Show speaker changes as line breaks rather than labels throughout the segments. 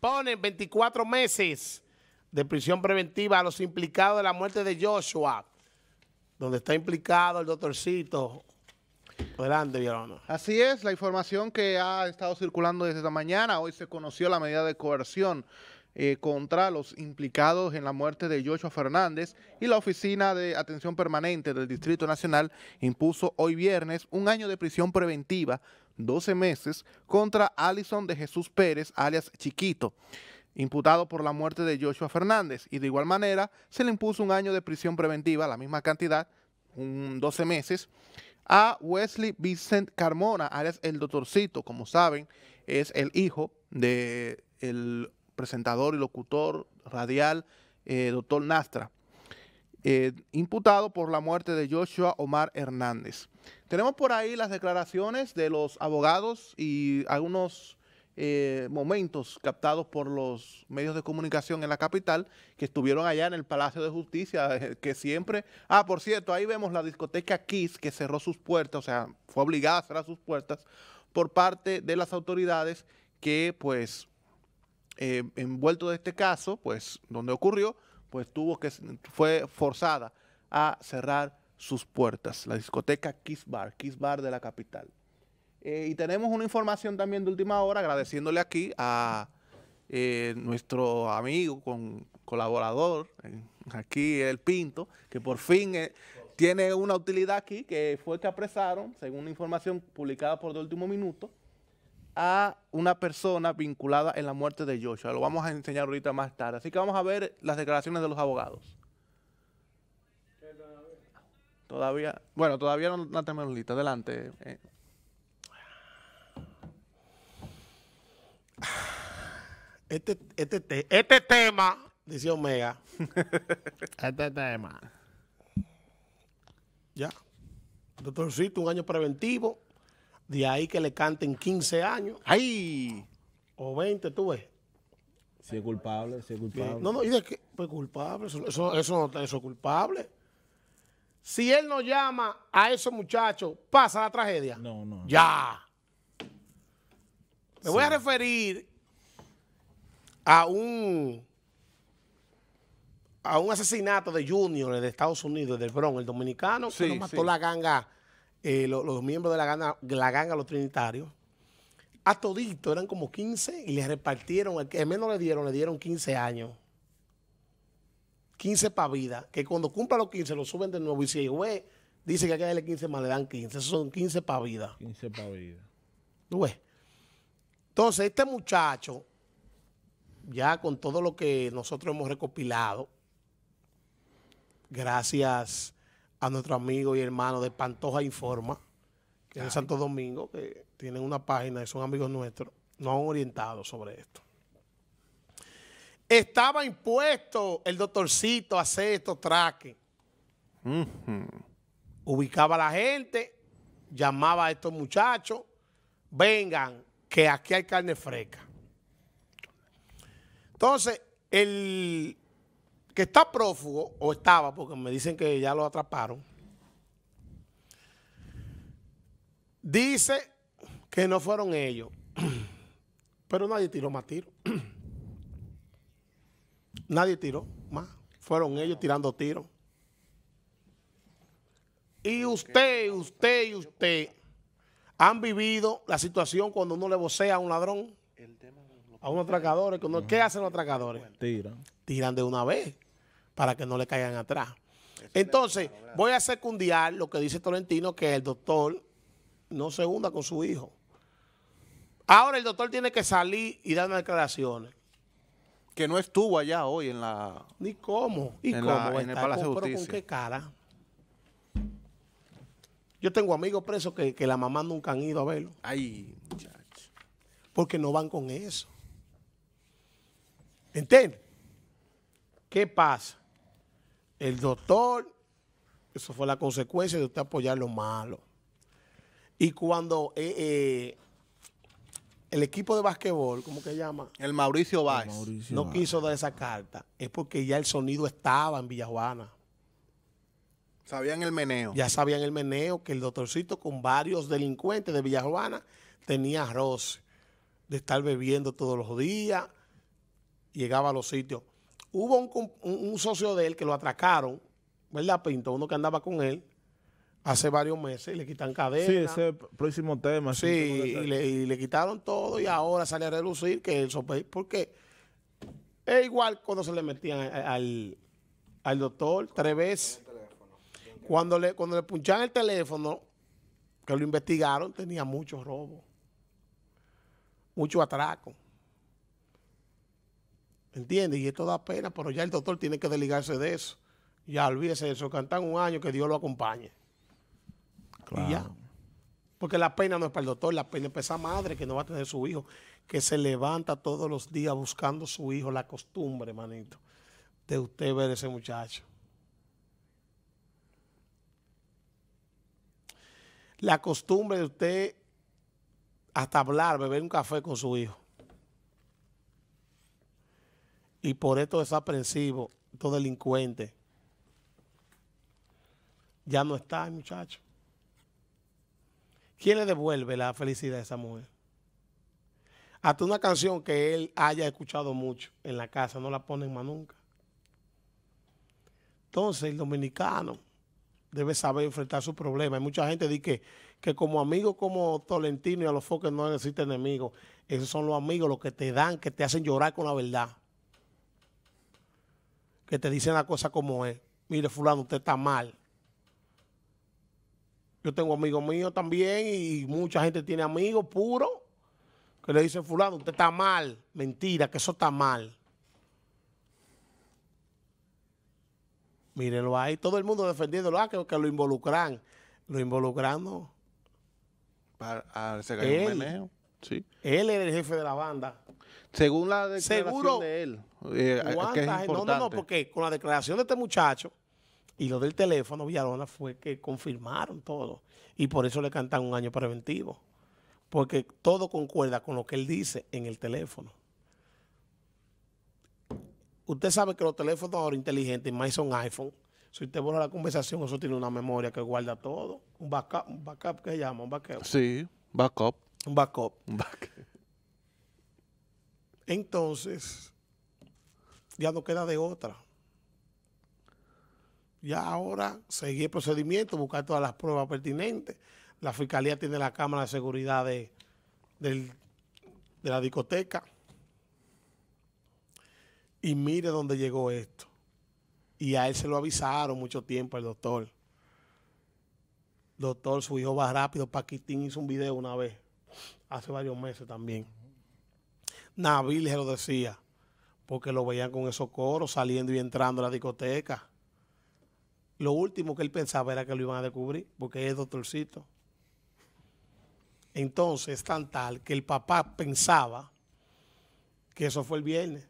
ponen 24 meses de prisión preventiva a los implicados en la muerte de Joshua, donde está implicado el doctorcito. Adelante,
Villalona. Así es, la información que ha estado circulando desde esta mañana, hoy se conoció la medida de coerción eh, contra los implicados en la muerte de Joshua Fernández y la Oficina de Atención Permanente del Distrito Nacional impuso hoy viernes un año de prisión preventiva 12 meses, contra Allison de Jesús Pérez, alias Chiquito, imputado por la muerte de Joshua Fernández. Y de igual manera, se le impuso un año de prisión preventiva, la misma cantidad, 12 meses, a Wesley Vincent Carmona, alias El Doctorcito, como saben, es el hijo del el presentador y locutor radial eh, Doctor Nastra. Eh, imputado por la muerte de Joshua Omar Hernández. Tenemos por ahí las declaraciones de los abogados y algunos eh, momentos captados por los medios de comunicación en la capital que estuvieron allá en el Palacio de Justicia, eh, que siempre... Ah, por cierto, ahí vemos la discoteca Kiss que cerró sus puertas, o sea, fue obligada a cerrar sus puertas por parte de las autoridades que, pues, envuelto de este caso, pues, donde ocurrió, pues tuvo que, fue forzada a cerrar sus puertas, la discoteca Kiss Bar, Kiss Bar de la capital. Eh, y tenemos una información también de última hora, agradeciéndole aquí a eh, nuestro amigo, con, colaborador, eh, aquí el Pinto, que por fin tiene una utilidad aquí, que fue que apresaron, según una información publicada por de último minuto, a una persona vinculada en la muerte de Joshua. Lo vamos a enseñar ahorita más tarde. Así que vamos a ver las declaraciones de los abogados. Todavía, bueno, todavía no, tenemos lista. Adelante. Eh.
Este, este, este tema, dice Omega. este tema. Ya. Doctorcito, un año preventivo de ahí que le canten 15 años. ¡Ay! O 20, tú ves. Si es culpable, si es culpable. No, no, y de qué? pues culpable, eso, eso, es culpable. Si él no llama a esos muchachos, pasa la tragedia. No, no. Ya. Me voy a referir a un a un asesinato de Junior de Estados Unidos, del Bron el dominicano que nos mató la ganga eh, los, miembros de la, gana, la ganga, los trinitarios, a todito eran como 15 y les repartieron, al que menos le dieron, le dieron 15 años. 15 para vida, que cuando cumpla los 15 lo suben de nuevo y si el juez dice que hay que darle 15 más, le dan 15. Esos son 15 para vida. 15 para vida. Entonces, este muchacho, ya con todo lo que nosotros hemos recopilado, gracias a nuestro amigo y hermano de Pantoja Informa, que es en Santo Domingo, que tienen una página y son amigos nuestros, nos han orientado sobre esto. Estaba impuesto el doctorcito a hacer estos traques. Ubicaba a la gente, llamaba a estos muchachos, vengan, que aquí hay carne fresca. Entonces, el, está prófugo, o estaba, porque me dicen que ya lo atraparon, dice que no fueron ellos, pero nadie tiró más tiro. Nadie tiró más. Fueron ellos tirando tiros. Y usted, usted y usted han vivido la situación cuando uno le vocea a un ladrón, a unos atracadores. Cuando, ¿Qué hacen los atracadores? Tiran. Tiran de una vez para que no le caigan atrás. Entonces, voy a secundiar lo que dice Tolentino, que el doctor no se hunda con su hijo. Ahora el doctor tiene que salir y dar unas declaraciones. Que no estuvo allá hoy en la... Ni cómo. ¿Y cómo? en el Palacio de Justicia. con qué cara. Yo tengo amigos presos que, que la mamá nunca han ido a verlo. Ay, muchachos. Porque no van con eso. ¿Entiendes? ¿Qué pasa? el doctor, eso fue la consecuencia de usted apoyar lo malo. Y cuando eh, eh, el equipo de basquetbol, ¿cómo que se llama? El Mauricio Valls. no quiso dar esa carta, es porque ya el sonido estaba en Villajuana. Sabían el meneo. Ya sabían el meneo que el doctorcito con varios delincuentes de Villajuana tenía arroz de estar bebiendo todos los días, llegaba a los sitios. Hubo un, socio de él que lo atracaron, ¿verdad, Pinto? Uno que andaba con él hace varios meses y le quitan cadena. Sí, ese próximo tema. Sí, y le, quitaron todo y ahora sale a relucir que eso porque pues, es igual cuando se le metían al, doctor tres veces. Cuando le, cuando le punchaban el teléfono, que lo investigaron, tenía mucho robos, mucho atraco. ¿Entiendes? Y esto da pena, pero ya el doctor tiene que desligarse de eso. Ya olvídese de eso, cantan un año, que Dios lo acompañe. Claro. Porque la pena no es para el doctor, la pena es para esa madre que no va a tener su hijo, que se levanta todos los días buscando su hijo, la costumbre, manito, de usted ver ese muchacho. La costumbre de usted hasta hablar, beber un café con su hijo y por es aprensivo, estos delincuente. ya no está el muchacho. ¿Quién le devuelve la felicidad a esa mujer? Hasta una canción que él haya escuchado mucho en la casa, no la ponen más nunca. Entonces, el dominicano debe saber enfrentar su problema. Hay mucha gente dice que, como amigos como Tolentino y a los foques no existe enemigos. Esos son los amigos los que te dan, que te hacen llorar con la verdad que te dicen la cosa como es. Mire, fulano, usted está mal. Yo tengo amigos míos también y mucha gente tiene amigos puros que le dicen, fulano, usted está mal. Mentira, que eso está mal. Mírenlo ahí, todo el mundo defendiéndolo, ah, que, que lo involucran. Lo involucran, Para, él, Sí. Él era el jefe de la banda. Según la declaración Seguro, de él. Eh, eh, que no, no, no, porque con la declaración de este muchacho y lo del teléfono, Villarona fue que confirmaron todo. Y por eso le cantan un año preventivo. Porque todo concuerda con lo que él dice en el teléfono. Usted sabe que los teléfonos ahora inteligentes, más son iPhone, si usted borra la conversación, eso tiene una memoria que guarda todo. Un backup, un backup que se llama, un backup.
Sí,
backup. Un backup. Un backup.
Entonces, ya no queda de otra. Ya ahora seguir el procedimiento, buscar todas las pruebas pertinentes. La fiscalía tiene la cámara de seguridad de, de la discoteca. Y mire dónde llegó esto. Y a él se lo avisaron mucho tiempo el doctor. Doctor, su hijo va rápido. Paquitín hizo un video una vez, hace varios meses también. Nabil se lo decía, porque lo veían con esos coros saliendo y entrando a la discoteca. Lo último que él pensaba era que lo iban a descubrir, porque es doctorcito. Entonces, es tan tal que el papá pensaba que eso fue el viernes.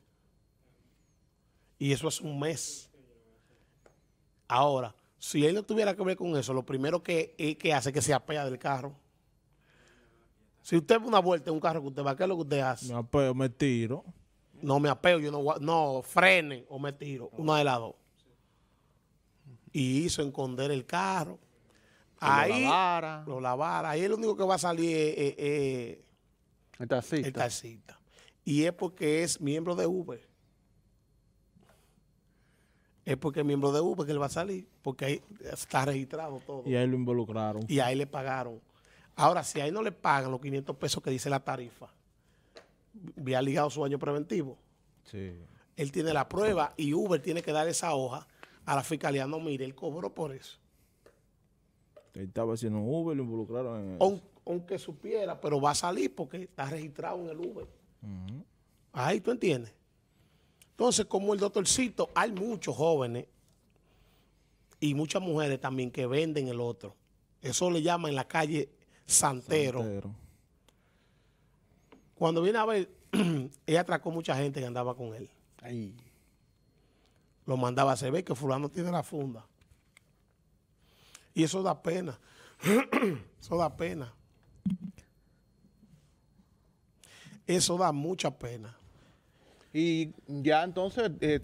Y eso es un mes. Ahora, si él no tuviera que ver con eso, lo primero que, eh, que hace es que se apea del carro. Si usted ve una vuelta en un carro que usted va, ¿qué es lo que usted hace? Me apeo, me tiro. No me apeo, yo no, no frene o me tiro, una de las dos. Y hizo esconder el carro. Ahí lo lavara. lo lavara. Ahí el único que va a salir es, el, taxista. el taxista. Y es porque es miembro de Uber. Es porque es miembro de Uber que él va a salir. Porque ahí está registrado todo. Y ahí
lo involucraron. Y
ahí le pagaron. Ahora, si ahí no le pagan los 500 pesos que dice la tarifa, había ligado su año preventivo. Sí. Él tiene la prueba y Uber tiene que dar esa hoja a la fiscalía. No, mire, él cobró por eso.
Él estaba haciendo Uber, lo involucraron en eso.
Aunque, supiera, pero va a salir porque está registrado en el Uber. Ahí tú entiendes. Entonces, como el doctorcito, hay muchos jóvenes y muchas mujeres también que venden el otro. Eso le llaman en la calle Santero. Cuando viene a ver, ella atracó mucha gente que andaba con él. Lo mandaba a hacer ver que fulano tiene la funda. Y eso da pena. eso da pena. Eso da mucha pena.
Y ya entonces, eh,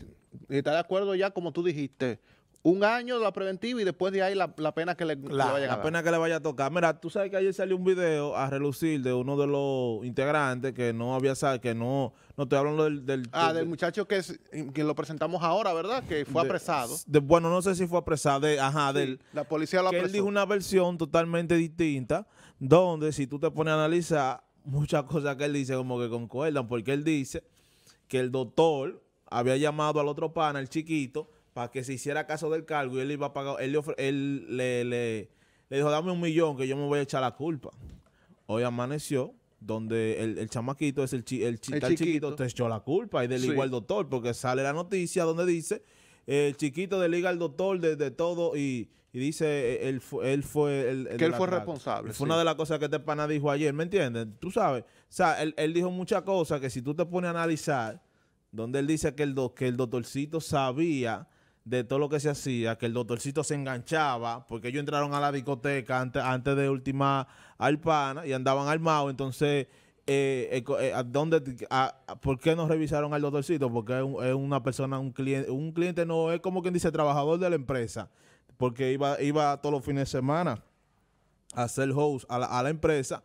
¿está de acuerdo ya como tú dijiste? un año la preventiva y después de ahí la, pena que le, la, vaya a
pena que le vaya a tocar. Mira, tú sabes que ayer salió un video a relucir de uno de los integrantes que no había salido, que no, no estoy hablando del... del ah, del, muchacho que, es, que lo presentamos ahora, ¿verdad? Que fue apresado. bueno, no sé si fue apresado, ajá, del... La
policía lo que Él dijo
una versión totalmente distinta, donde si tú te pones a analizar muchas cosas que él dice como que concuerdan, porque él dice que el doctor había llamado al otro pana, el chiquito, para que se hiciera caso del cargo y él iba a pagar, él, le, él le, dijo, dame un millón que yo me voy a echar la culpa. Hoy amaneció donde el, chamaquito es el, chi, el, chiquito. te echó la culpa y del al igual doctor, porque sale la noticia donde dice el chiquito deliga al doctor de, todo y, dice e, él, él fue el, que él fue responsable. Fue una de las cosas que este pana dijo ayer, ¿me entiendes? Tú sabes, o sea, él, dijo muchas cosas que si tú te pones a analizar, donde él dice que el, que el doctorcito sabía de todo lo que se hacía, que el doctorcito se enganchaba, porque ellos entraron a la discoteca antes, antes de última pana y andaban armados, entonces... Eh, eh, eh, dónde, ¿por qué no revisaron al doctorcito? Porque es, una persona, un cliente, un cliente no es como quien dice trabajador de la empresa, porque iba, iba todos los fines de semana a hacer host a la, empresa.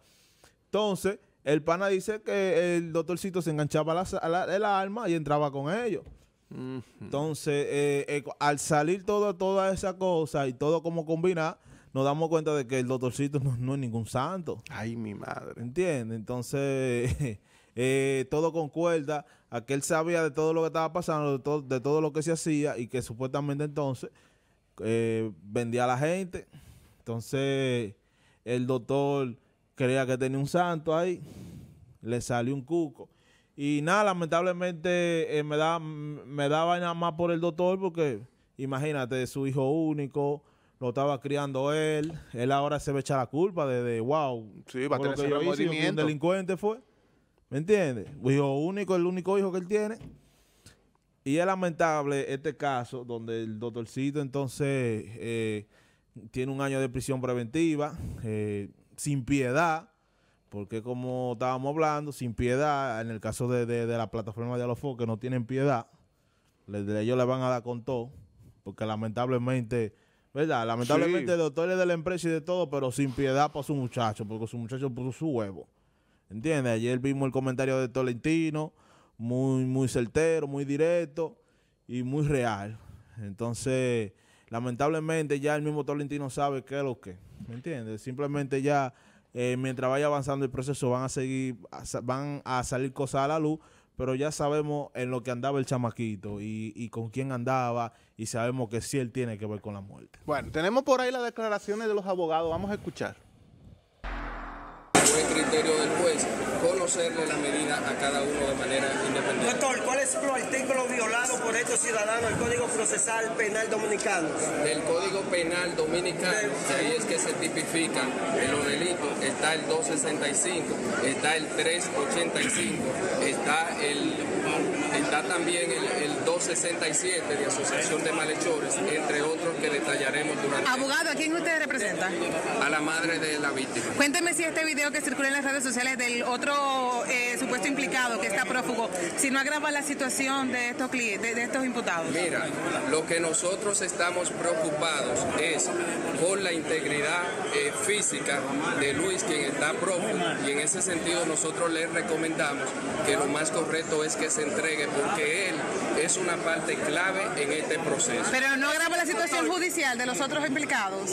Entonces, el pana dice que el doctorcito se enganchaba el alma y entraba con ellos. Entonces, eh, eh, al salir toda esa cosa y todo como combinar nos damos cuenta de que el doctorcito no, es ningún santo. Ay, mi madre. entiende Entonces, eh, todo concuerda aquel que él sabía de todo lo que estaba pasando, de, de todo lo que se hacía y que supuestamente entonces vendía a la gente. Entonces, el doctor creía que tenía un santo ahí, le salió un cuco y nada, lamentablemente eh, me, da, mm, me daba más por el doctor porque, imagínate, su hijo único, lo estaba criando él, él ahora se ve echar la culpa de, wow, sí, va a tener un delincuente fue. ¿Me entiendes? Hijo único, el único hijo que él tiene. Y es lamentable este caso donde el doctorcito entonces eh, tiene un año de prisión preventiva, eh, sin piedad, porque como estábamos hablando, sin piedad, en el caso de, la plataforma de Alofo, que no tienen piedad, les, ellos le van a dar con todo, porque lamentablemente, ¿verdad? Lamentablemente doctor doctores de la empresa y de todo, pero sin piedad para su muchacho, porque su muchacho puso su huevo. ¿Entiendes? Ayer vimos el comentario de Tolentino, muy, muy certero, muy directo y muy real. Entonces, lamentablemente ya el mismo Tolentino sabe qué es lo que, ¿me entiendes? Simplemente ya eh, mientras vaya avanzando el proceso van a seguir, van a salir cosas a la luz, pero ya sabemos en lo que andaba el chamaquito y, y, con quién andaba y sabemos que sí él tiene que ver con la muerte.
Bueno, tenemos por ahí las declaraciones de los abogados, vamos a escuchar
criterio del juez conocerle la medida a cada uno de manera independiente. Doctor, ¿cuáles son los artículos violados por estos ciudadanos del Código Procesal Penal Dominicano? Del Código Penal Dominicano, ahí es que se tipifican los delitos, está el 265, está el 385, está, el, está también el 267 de Asociación de Malhechores, entre otros que detallaremos durante...
Abogado, ¿a quién usted representa?
A la madre de la víctima.
Cuénteme si este video que circula en las redes sociales del otro eh, supuesto implicado que está prófugo, si no agrava la situación de estos, clientes, de estos imputados. Mira,
lo que nosotros estamos preocupados es por la integridad eh, física de Luis, quien está prófugo, y en ese sentido nosotros le recomendamos que lo más correcto es que se entregue porque él es una parte clave en este proceso. Pero
no agrava la situación judicial de los otros implicados.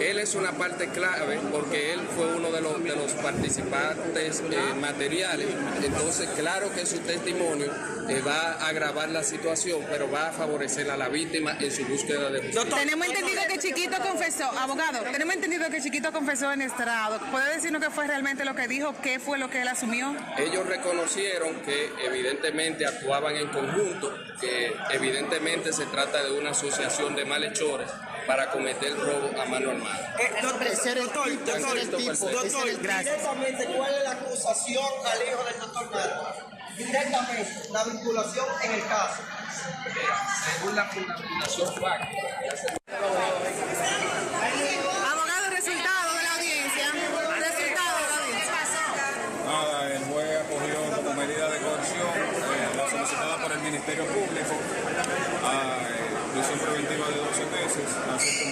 Él es una parte clave porque él fue uno de los, participantes eh, materiales. Entonces, claro que su testimonio eh, va a agravar la situación, pero va a favorecer a la víctima en su búsqueda de justicia. Tenemos
entendido que Chiquito confesó, abogado, tenemos entendido que Chiquito confesó en estrado. ¿Puede decirnos qué fue realmente lo que dijo? ¿Qué fue lo que él asumió?
Ellos reconocieron que evidentemente actuaban en conjunto que evidentemente se trata de una asociación de malhechores para cometer robo a mano armada. Eh, doctor, doctor, doctor directamente, ¿cuál es la acusación al hijo del doctor Marcos? Directamente, la vinculación en el caso. Eh, según la fundamentación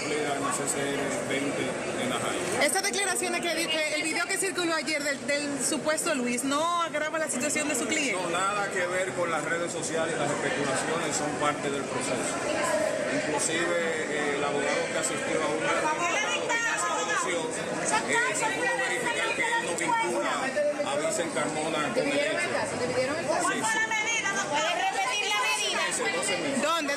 cumplida en el 20 en Ajay.
Esta declaración, que, el video que circuló ayer del, supuesto Luis, ¿no agrava la situación de su cliente? No,
nada que ver con las redes sociales, las especulaciones son parte del proceso. Inclusive eh, el abogado que asistió a una eh, verificar que él no vincula a Vicen Carmona con el hecho. ¿Cuál fue la medida,
doctor? ¿Puede repetir la medida? ¿Dónde? ¿Dónde?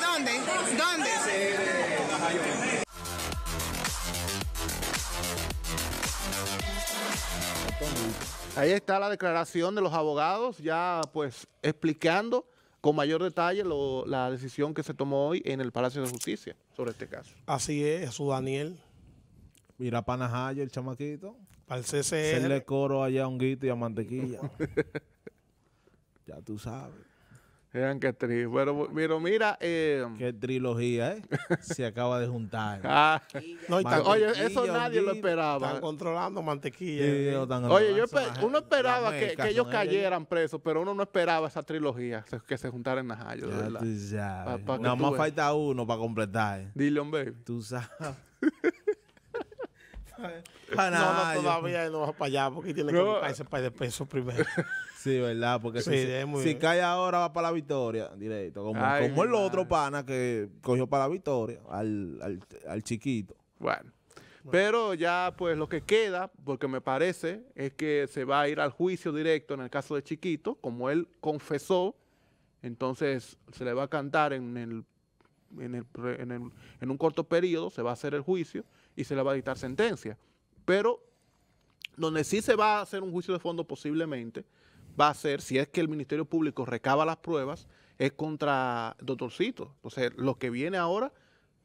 Ahí está la declaración de los abogados, ya pues explicando con mayor detalle la decisión que se tomó hoy en el Palacio de Justicia sobre este caso.
Así
es, su Daniel. Mira Panajaya, el chamaquito. Al CCR. le coro allá a guito y a Mantequilla. ya tú sabes. Vean qué Pero, mira. Eh, Qué trilogía, ¿eh? Se acaba de juntar. Ah. No, oye, eso nadie
lo esperaba. Están controlando mantequilla. Eh. oye, yo uno esperaba que, ellos cayeran
presos, pero uno no esperaba esa trilogía, que se juntaran
en Najayo. de verdad. Nada más falta uno para completar. Eh. Dile, baby. Tú sabes.
no, no, todavía no va para allá porque tiene
que no. buscar ese par de peso primero. Sí, ¿verdad? Porque si, cae ahora va para la victoria, directo. Como, el otro pana que cogió para la victoria, al, chiquito. Bueno.
Pero ya, pues lo que queda, porque me parece, es que se va a ir al juicio directo en el caso de Chiquito, como él confesó, entonces se le va a cantar en, el, en, el, en, en un corto periodo, se va a hacer el juicio y se le va a dictar sentencia. Pero donde sí se va a hacer un juicio de fondo posiblemente va a ser, si es que el Ministerio Público recaba las pruebas, es contra doctorcito. Entonces, lo que viene ahora,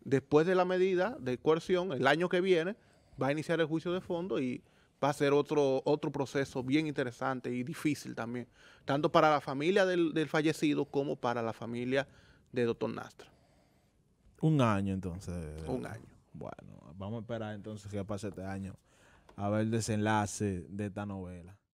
después de la medida de coerción, el año que viene, va a iniciar el juicio de fondo y va a ser otro, otro proceso bien interesante y difícil también, tanto para la familia del, del fallecido como para la familia de doctor Nastra.
Un año entonces. Un año. Bueno, vamos a esperar entonces que pase este año a ver el desenlace de esta novela.